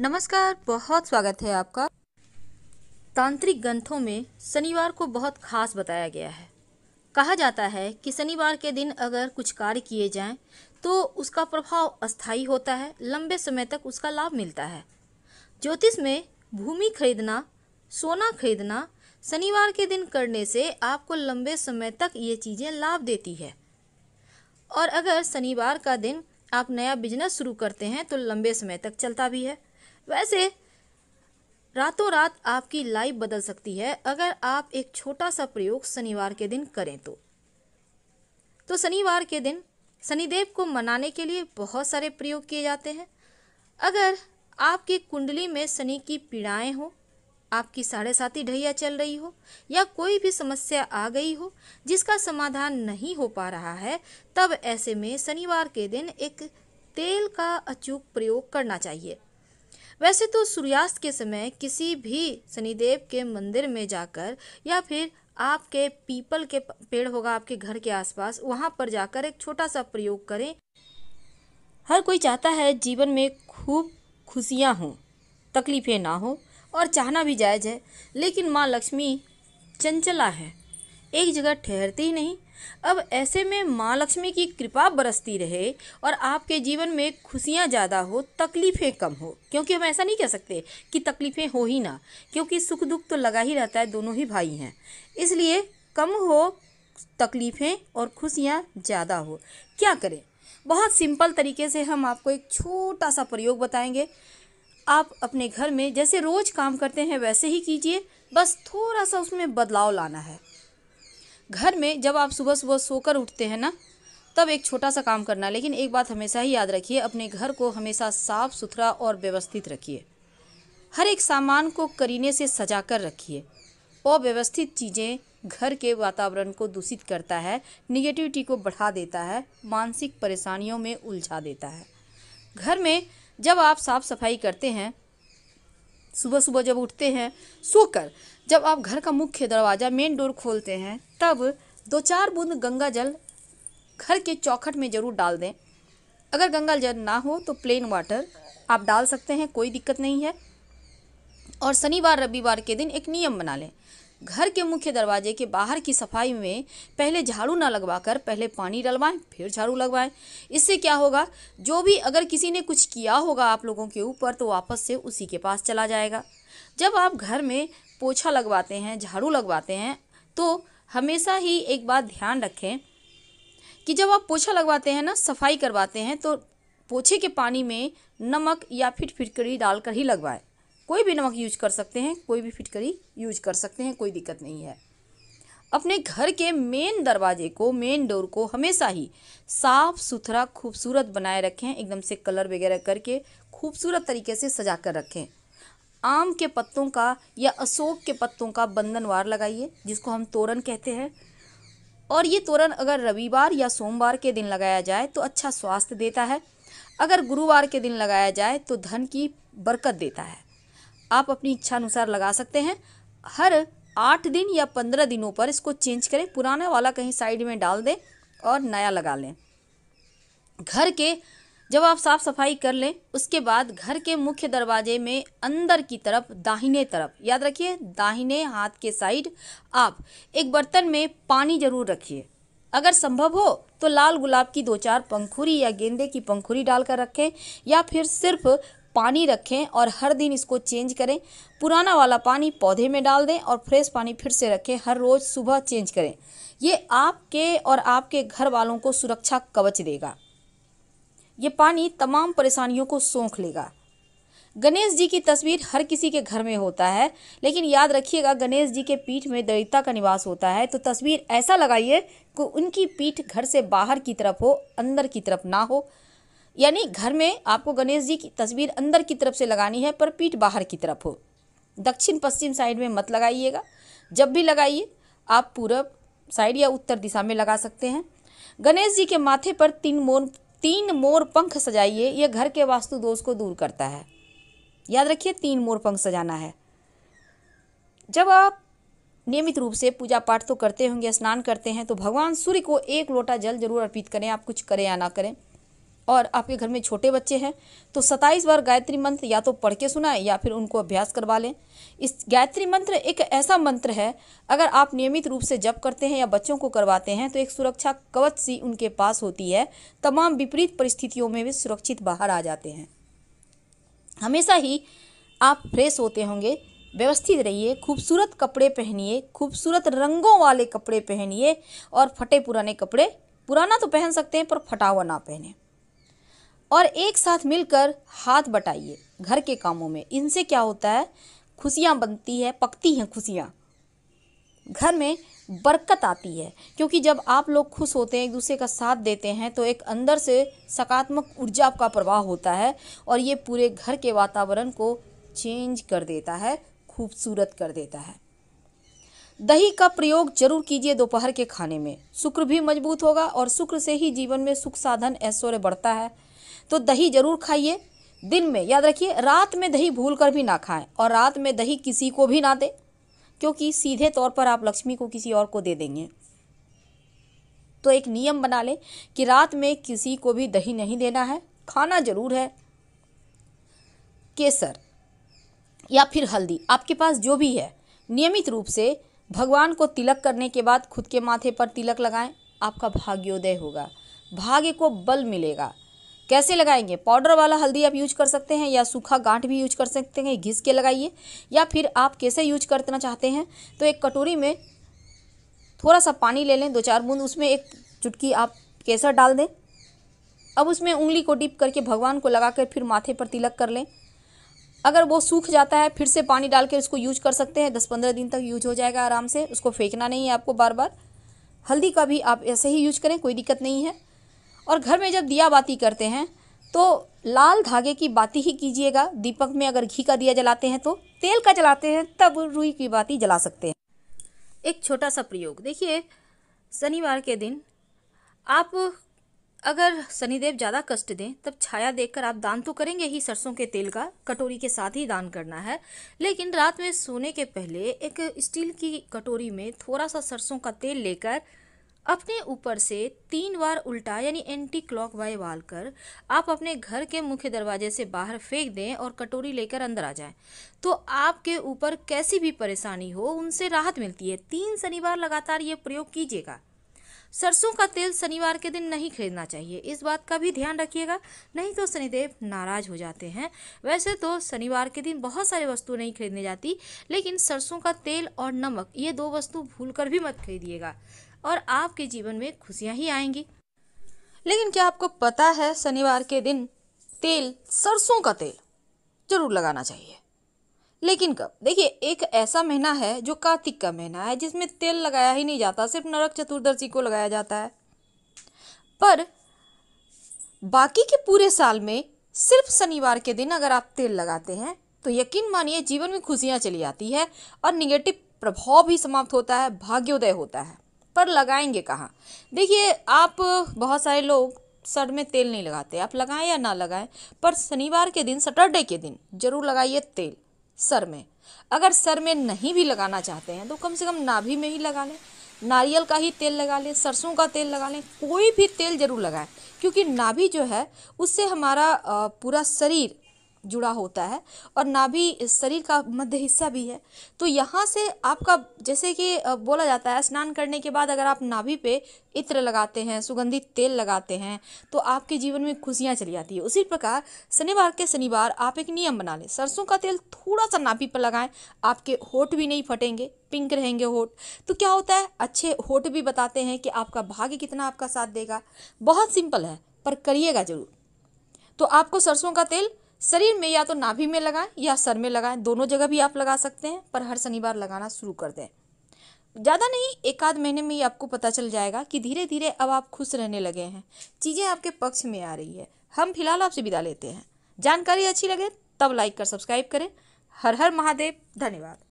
नमस्कार बहुत स्वागत है आपका तांत्रिक ग्रंथों में शनिवार को बहुत खास बताया गया है कहा जाता है कि शनिवार के दिन अगर कुछ कार्य किए जाएं तो उसका प्रभाव अस्थायी होता है लंबे समय तक उसका लाभ मिलता है ज्योतिष में भूमि खरीदना सोना खरीदना शनिवार के दिन करने से आपको लंबे समय तक ये चीज़ें लाभ देती है और अगर शनिवार का दिन आप नया बिजनेस शुरू करते हैं तो लंबे समय तक चलता भी है वैसे रातों रात आपकी लाइफ बदल सकती है अगर आप एक छोटा सा प्रयोग शनिवार के दिन करें तो तो शनिवार के दिन शनिदेव को मनाने के लिए बहुत सारे प्रयोग किए जाते हैं अगर आपकी कुंडली में शनि की पीड़ाएं हो आपकी साढ़े साथी ढैया चल रही हो या कोई भी समस्या आ गई हो जिसका समाधान नहीं हो पा रहा है तब ऐसे में शनिवार के दिन एक तेल का अचूक प्रयोग करना चाहिए वैसे तो सूर्यास्त के समय किसी भी शनिदेव के मंदिर में जाकर या फिर आपके पीपल के पेड़ होगा आपके घर के आसपास वहाँ पर जाकर एक छोटा सा प्रयोग करें हर कोई चाहता है जीवन में खूब खुशियाँ हों तकलीफ़ें ना हो और चाहना भी जायज़ है लेकिन माँ लक्ष्मी चंचला है एक जगह ठहरती ही नहीं अब ऐसे में माँ लक्ष्मी की कृपा बरसती रहे और आपके जीवन में खुशियाँ ज़्यादा हो तकलीफ़ें कम हो क्योंकि हम ऐसा नहीं कह सकते कि तकलीफ़ें हो ही ना क्योंकि सुख दुख तो लगा ही रहता है दोनों ही भाई हैं इसलिए कम हो तकलीफ़ें और खुशियाँ ज़्यादा हो क्या करें बहुत सिंपल तरीके से हम आपको एक छोटा सा प्रयोग बताएंगे आप अपने घर में जैसे रोज़ काम करते हैं वैसे ही कीजिए बस थोड़ा सा उसमें बदलाव लाना है घर में जब आप सुबह सुबह सोकर उठते हैं ना तब एक छोटा सा काम करना लेकिन एक बात हमेशा ही याद रखिए अपने घर को हमेशा साफ सुथरा और व्यवस्थित रखिए हर एक सामान को करीने से सजा कर रखिए अव्यवस्थित चीज़ें घर के वातावरण को दूषित करता है निगेटिविटी को बढ़ा देता है मानसिक परेशानियों में उलझा देता है घर में जब आप साफ सफाई करते हैं सुबह सुबह जब उठते हैं सोकर जब आप घर का मुख्य दरवाज़ा मेन डोर खोलते हैं तब दो चार बूंद गंगा जल घर के चौखट में ज़रूर डाल दें अगर गंगा जल ना हो तो प्लेन वाटर आप डाल सकते हैं कोई दिक्कत नहीं है और शनिवार रविवार के दिन एक नियम बना लें घर के मुख्य दरवाजे के बाहर की सफाई में पहले झाड़ू ना लगवाकर पहले पानी डलवाएं फिर झाड़ू लगवाएं इससे क्या होगा जो भी अगर किसी ने कुछ किया होगा आप लोगों के ऊपर तो वापस से उसी के पास चला जाएगा जब आप घर में पोछा लगवाते हैं झाड़ू लगवाते हैं तो हमेशा ही एक बात ध्यान रखें कि जब आप पोछा लगवाते हैं ना सफाई करवाते हैं तो पोछे के पानी में नमक या फिर फिटकड़ी डालकर ही लगवाएं कोई भी नमक यूज कर सकते हैं कोई भी फिटकरी यूज कर सकते हैं कोई दिक्कत नहीं है अपने घर के मेन दरवाजे को मेन डोर को हमेशा ही साफ सुथरा खूबसूरत बनाए रखें एकदम से कलर वगैरह करके खूबसूरत तरीके से सजा कर रखें आम के पत्तों का या अशोक के पत्तों का बंधनवार लगाइए जिसको हम तोरण कहते हैं और ये तोरण अगर रविवार या सोमवार के दिन लगाया जाए तो अच्छा स्वास्थ्य देता है अगर गुरुवार के दिन लगाया जाए तो धन की बरकत देता है आप अपनी इच्छा अनुसार लगा सकते हैं हर आठ दिन या पंद्रह दिनों पर इसको चेंज करें पुराने वाला कहीं साइड में डाल दें और नया लगा लें घर के जब आप साफ़ सफाई कर लें उसके बाद घर के मुख्य दरवाजे में अंदर की तरफ दाहिने तरफ याद रखिए दाहिने हाथ के साइड आप एक बर्तन में पानी ज़रूर रखिए अगर संभव हो तो लाल गुलाब की दो चार पंखुरी या गेंदे की पंखुरी डालकर रखें या फिर सिर्फ पानी रखें और हर दिन इसको चेंज करें पुराना वाला पानी पौधे में डाल दें और फ्रेश पानी फिर से रखें हर रोज़ सुबह चेंज करें ये आपके और आपके घर वालों को सुरक्षा कवच देगा ये पानी तमाम परेशानियों को सोख लेगा गणेश जी की तस्वीर हर किसी के घर में होता है लेकिन याद रखिएगा गणेश जी के पीठ में दरिद्रता का निवास होता है तो तस्वीर ऐसा लगाइए कि उनकी पीठ घर से बाहर की तरफ हो अंदर की तरफ ना हो यानी घर में आपको गणेश जी की तस्वीर अंदर की तरफ से लगानी है पर पीठ बाहर की तरफ हो दक्षिण पश्चिम साइड में मत लगाइएगा जब भी लगाइए आप पूरब साइड या उत्तर दिशा में लगा सकते हैं गणेश जी के माथे पर तीन मोर तीन मोर पंख सजाइए यह घर के वास्तु दोष को दूर करता है याद रखिए तीन मोर पंख सजाना है जब आप नियमित रूप से पूजा पाठ तो करते होंगे स्नान करते हैं तो भगवान सूर्य को एक लोटा जल जरूर अर्पित करें आप कुछ करें या ना करें और आपके घर में छोटे बच्चे हैं तो सत्ताईस बार गायत्री मंत्र या तो पढ़ के सुनाएं या फिर उनको अभ्यास करवा लें इस गायत्री मंत्र एक ऐसा मंत्र है अगर आप नियमित रूप से जप करते हैं या बच्चों को करवाते हैं तो एक सुरक्षा कवच सी उनके पास होती है तमाम विपरीत परिस्थितियों में भी सुरक्षित बाहर आ जाते हैं हमेशा ही आप फ्रेश होते होंगे व्यवस्थित रहिए खूबसूरत कपड़े पहनिए खूबसूरत रंगों वाले कपड़े पहनिए और फटे पुराने कपड़े पुराना तो पहन सकते हैं पर फटा हुआ ना पहने और एक साथ मिलकर हाथ बटाइए घर के कामों में इनसे क्या होता है खुशियाँ बनती है पकती हैं खुशियाँ घर में बरकत आती है क्योंकि जब आप लोग खुश होते हैं एक दूसरे का साथ देते हैं तो एक अंदर से सकारात्मक ऊर्जा का प्रवाह होता है और ये पूरे घर के वातावरण को चेंज कर देता है खूबसूरत कर देता है दही का प्रयोग जरूर कीजिए दोपहर के खाने में शुक्र भी मजबूत होगा और शुक्र से ही जीवन में सुख साधन ऐश्वर्य बढ़ता है तो दही ज़रूर खाइए दिन में याद रखिए रात में दही भूल कर भी ना खाएं और रात में दही किसी को भी ना दें क्योंकि सीधे तौर पर आप लक्ष्मी को किसी और को दे देंगे तो एक नियम बना लें कि रात में किसी को भी दही नहीं देना है खाना ज़रूर है केसर या फिर हल्दी आपके पास जो भी है नियमित रूप से भगवान को तिलक करने के बाद खुद के माथे पर तिलक लगाएं आपका भाग्योदय होगा भाग्य को बल मिलेगा कैसे लगाएंगे पाउडर वाला हल्दी आप यूज कर सकते हैं या सूखा गांठ भी यूज कर सकते हैं घिस के लगाइए या फिर आप कैसे यूज करना चाहते हैं तो एक कटोरी में थोड़ा सा पानी ले लें दो चार बूंद उसमें एक चुटकी आप केसर डाल दें अब उसमें उंगली को डिप करके भगवान को लगा कर फिर माथे पर तिलक कर लें अगर वो सूख जाता है फिर से पानी डाल कर उसको यूज कर सकते हैं दस पंद्रह दिन तक यूज हो जाएगा आराम से उसको फेंकना नहीं है आपको बार बार हल्दी का भी आप ऐसे ही यूज करें कोई दिक्कत नहीं है और घर में जब दिया बाती करते हैं तो लाल धागे की बाती ही कीजिएगा दीपक में अगर घी का दिया जलाते हैं तो तेल का जलाते हैं तब रुई की बाती जला सकते हैं एक छोटा सा प्रयोग देखिए शनिवार के दिन आप अगर शनिदेव ज़्यादा कष्ट दें तब छाया देखकर आप दान तो करेंगे ही सरसों के तेल का कटोरी के साथ ही दान करना है लेकिन रात में सोने के पहले एक स्टील की कटोरी में थोड़ा सा सरसों का तेल लेकर अपने ऊपर से तीन बार उल्टा यानी एंटी क्लॉक वाई वाल कर आप अपने घर के मुख्य दरवाजे से बाहर फेंक दें और कटोरी लेकर अंदर आ जाएं तो आपके ऊपर कैसी भी परेशानी हो उनसे राहत मिलती है तीन शनिवार लगातार ये प्रयोग कीजिएगा सरसों का तेल शनिवार के दिन नहीं खरीदना चाहिए इस बात का भी ध्यान रखिएगा नहीं तो शनिदेव नाराज हो जाते हैं वैसे तो शनिवार के दिन बहुत सारी वस्तु नहीं खरीदने जाती लेकिन सरसों का तेल और नमक ये दो वस्तु भूल कर भी मत खरीदिएगा और आपके जीवन में खुशियाँ ही आएंगी लेकिन क्या आपको पता है शनिवार के दिन तेल सरसों का तेल जरूर लगाना चाहिए लेकिन कब देखिए एक ऐसा महीना है जो कार्तिक का महीना है जिसमें तेल लगाया ही नहीं जाता सिर्फ नरक चतुर्दशी को लगाया जाता है पर बाकी के पूरे साल में सिर्फ शनिवार के दिन अगर आप तेल लगाते हैं तो यकीन मानिए जीवन में खुशियाँ चली आती है और निगेटिव प्रभाव भी समाप्त होता है भाग्योदय होता है पर लगाएंगे कहाँ देखिए आप बहुत सारे लोग सर में तेल नहीं लगाते आप लगाएं या ना लगाएं पर शनिवार के दिन सैटरडे के दिन जरूर लगाइए तेल सर में अगर सर में नहीं भी लगाना चाहते हैं तो कम से कम नाभि में ही लगा लें नारियल का ही तेल लगा लें सरसों का तेल लगा लें कोई भी तेल जरूर लगाएं क्योंकि नाभि जो है उससे हमारा पूरा शरीर जुड़ा होता है और नाभि शरीर का मध्य हिस्सा भी है तो यहाँ से आपका जैसे कि बोला जाता है स्नान करने के बाद अगर आप नाभि पे इत्र लगाते हैं सुगंधित तेल लगाते हैं तो आपके जीवन में खुशियाँ चली जाती है उसी प्रकार शनिवार के शनिवार आप एक नियम बना लें सरसों का तेल थोड़ा सा नाभि पर लगाएं आपके होठ भी नहीं फटेंगे पिंक रहेंगे होठ तो क्या होता है अच्छे होठ भी बताते हैं कि आपका भाग्य कितना आपका साथ देगा बहुत सिंपल है पर करिएगा ज़रूर तो आपको सरसों का तेल शरीर में या तो नाभि में लगाएं या सर में लगाएं दोनों जगह भी आप लगा सकते हैं पर हर शनिवार लगाना शुरू कर दें ज़्यादा नहीं एक आध महीने में ही आपको पता चल जाएगा कि धीरे धीरे अब आप खुश रहने लगे हैं चीज़ें आपके पक्ष में आ रही है हम फिलहाल आपसे विदा लेते हैं जानकारी अच्छी लगे तब लाइक कर सब्सक्राइब करें हर हर महादेव धन्यवाद